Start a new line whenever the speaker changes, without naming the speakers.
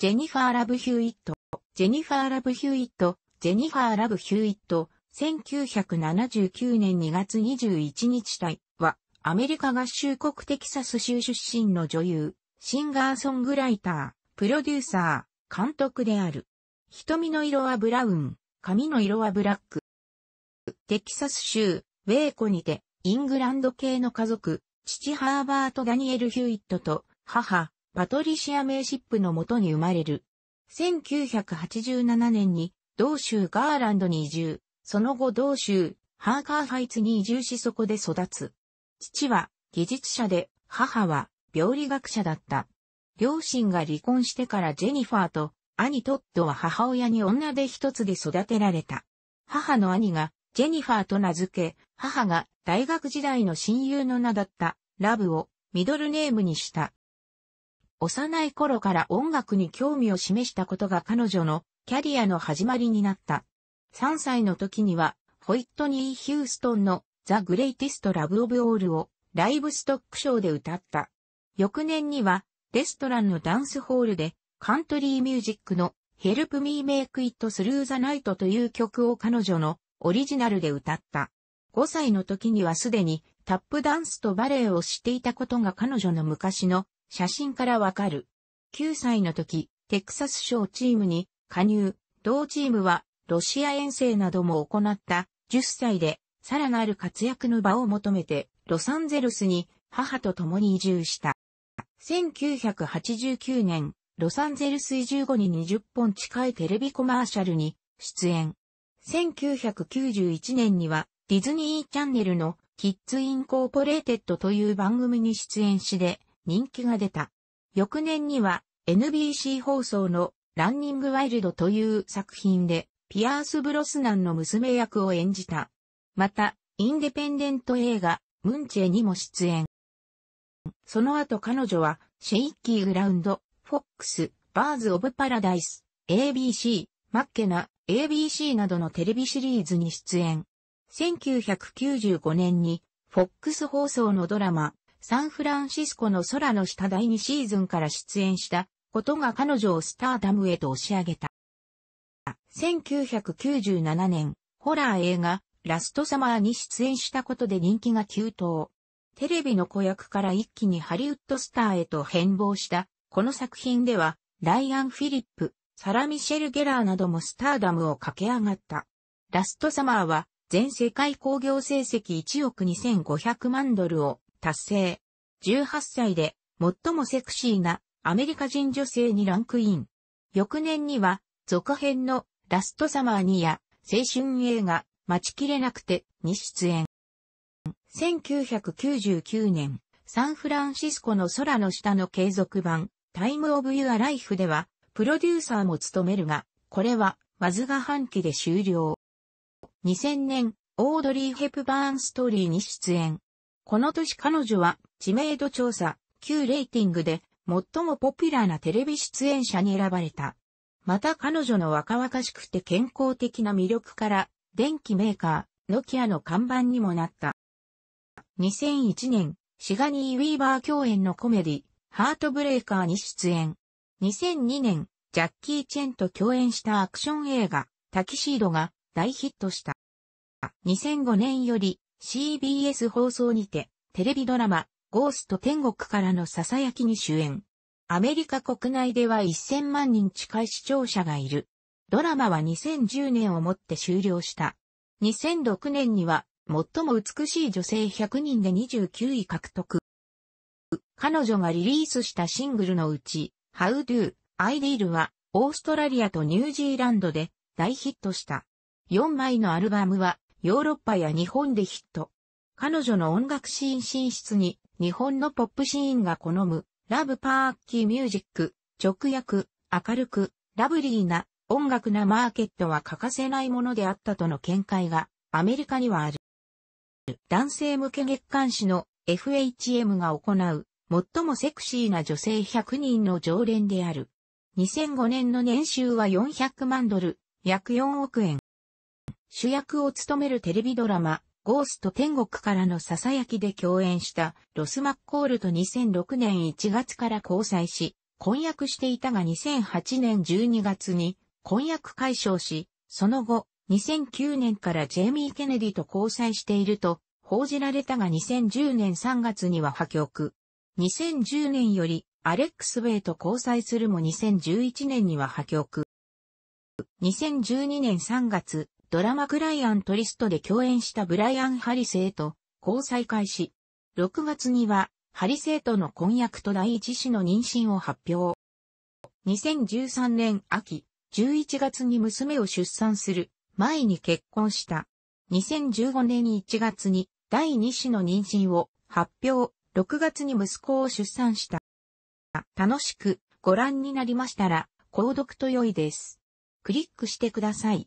ジェニファー・ラブ・ヒューイット、ジェニファー・ラブ・ヒューイット、ジェニファー・ラブ・ヒューイット、1979年2月21日体は、アメリカ合衆国テキサス州出身の女優、シンガーソングライター、プロデューサー、監督である。瞳の色はブラウン、髪の色はブラック。テキサス州、ウェーコにて、イングランド系の家族、父ハーバート・ダニエル・ヒューイットと、母、パトリシア・メーシップのもとに生まれる。1987年に同州ガーランドに移住、その後同州ハーカーハイツに移住しそこで育つ。父は技術者で母は病理学者だった。両親が離婚してからジェニファーと兄トッドは母親に女で一つで育てられた。母の兄がジェニファーと名付け、母が大学時代の親友の名だったラブをミドルネームにした。幼い頃から音楽に興味を示したことが彼女のキャリアの始まりになった。3歳の時には、ホイットニー・ヒューストンのザ・グレイティスト・ラブ・オブ・オールをライブストックショーで歌った。翌年には、レストランのダンスホールで、カントリーミュージックの Help Me Make It Through the Night という曲を彼女のオリジナルで歌った。5歳の時にはすでにタップダンスとバレエをしていたことが彼女の昔の写真からわかる。9歳の時、テクサス賞チームに加入、同チームはロシア遠征なども行った10歳でさらなる活躍の場を求めてロサンゼルスに母と共に移住した。1989年、ロサンゼルス移住後に20本近いテレビコマーシャルに出演。1991年にはディズニーチャンネルのキッズインコーポレーテッドという番組に出演しで、人気が出た。翌年には NBC 放送のランニングワイルドという作品でピアース・ブロスナンの娘役を演じた。また、インデペンデント映画ムンチェにも出演。その後彼女はシェイッキー・グラウンド、フォックス、バーズ・オブ・パラダイス、ABC、マッケナ、ABC などのテレビシリーズに出演。1995年に、フォックス放送のドラマ、サンフランシスコの空の下第2シーズンから出演したことが彼女をスターダムへと押し上げた。1997年、ホラー映画、ラストサマーに出演したことで人気が急騰。テレビの子役から一気にハリウッドスターへと変貌した、この作品では、ライアン・フィリップ、サラ・ミシェル・ゲラーなどもスターダムを駆け上がった。ラストサマーは、全世界興行成績1億2500万ドルを達成。18歳で最もセクシーなアメリカ人女性にランクイン。翌年には続編のラストサマーにや青春映画待ちきれなくてに出演。1999年、サンフランシスコの空の下の継続版、タイムオブユアライフでは、プロデューサーも務めるが、これは、わずが半期で終了。2000年、オードリー・ヘプバーンストーリーに出演。この年彼女は知名度調査、Q レーティングで最もポピュラーなテレビ出演者に選ばれた。また彼女の若々しくて健康的な魅力から電気メーカー、ノキアの看板にもなった。2001年、シガニー・ウィーバー共演のコメディ、ハートブレイカーに出演。2002年、ジャッキー・チェンと共演したアクション映画、タキシードが大ヒットした。2005年より CBS 放送にて、テレビドラマ、ゴースト天国からのささやきに主演。アメリカ国内では1000万人近い視聴者がいる。ドラマは2010年をもって終了した。2006年には、最も美しい女性100人で29位獲得。彼女がリリースしたシングルのうち、How Do, I Deal は、オーストラリアとニュージーランドで大ヒットした。4枚のアルバムは、ヨーロッパや日本でヒット。彼女の音楽シーン進出に、日本のポップシーンが好む、ラブパーッキーミュージック、直訳、明るく、ラブリーな、音楽なマーケットは欠かせないものであったとの見解が、アメリカにはある。男性向け月刊誌の FHM が行う、最もセクシーな女性100人の常連である。2005年の年収は400万ドル、約4億円。主役を務めるテレビドラマ、ゴースト天国からの囁きで共演したロス・マッコールと2006年1月から交際し、婚約していたが2008年12月に婚約解消し、その後、2009年からジェイミー・ケネディと交際していると報じられたが2010年3月には破局。2010年よりアレックス・ウェイと交際するも2011年には破局。2012年3月、ドラマクライアントリストで共演したブライアン・ハリセイと交際開始。6月には、ハリセイとの婚約と第一子の妊娠を発表。2013年秋、11月に娘を出産する前に結婚した。2015年1月に第2子の妊娠を発表、6月に息子を出産した。楽しくご覧になりましたら、購読と良いです。クリックしてください。